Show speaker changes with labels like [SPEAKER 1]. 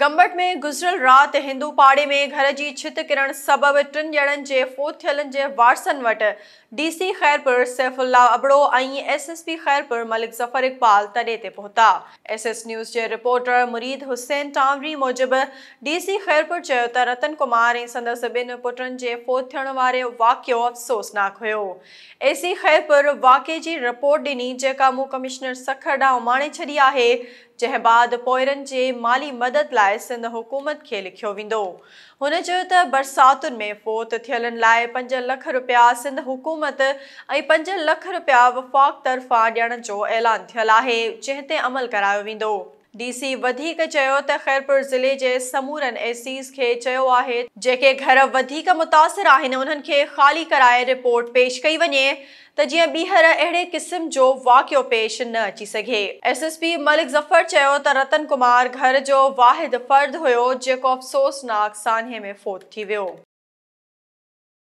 [SPEAKER 1] गंबट में गुजरल रात हिंदू पाड़े में घर जी छित किरण सबब टिन जणन जे फोत थियल जे वारसन वट डीसी ख़ैरपुर सैफुल्ला अबड़ो ऐं S S P Khairpur Malik Zafar Iqbal तडे ते पहुता एस एस न्यूज़ जे रिपोर्टर मुरीद हुसैन टांवरी मूजिब डी सी ख़ैरपुर रतन कुमार ऐं संदसि बिन पुटन जे फोत थियण वारो वाक़ियो अफ़सोसनाकु हुयो एसी ख़ैरपुर वाक्य जी रिपोर्ट डिनी जेका कमिश्नर सखर डां माणे छी है जै बाद पोयरनि जे माली मदद ला लाइ सिंध हुकूमत खे लिखियो वेंदो हुन चयो त बरसातुनि में फोत थियलनि लाइ पंज लख रुपया सिंध हुकूमत ऐं पंज लख रुपया वफ़ाक़ तर्फ़ां ॾियण जो ऐलान थियलु आहे जंहिं ते अमल करायो वेंदो डीसी वधीक ख़ैरपुर ज़िले के समूर एसीज़ के चयो जेके घर मुतासर मुतासिर ख़ाली कराए रिपोर्ट पेश कई वञे त जीअं ॿीहर अहिड़े क़िस्म जो वाक्य पेश न अची सघे S S P Malik Zafar चयो त रतन कुमार घर जो वाहिद फ़र्द हुयो जेको अफ़सोसनाक सान्हे में फोत थी वियो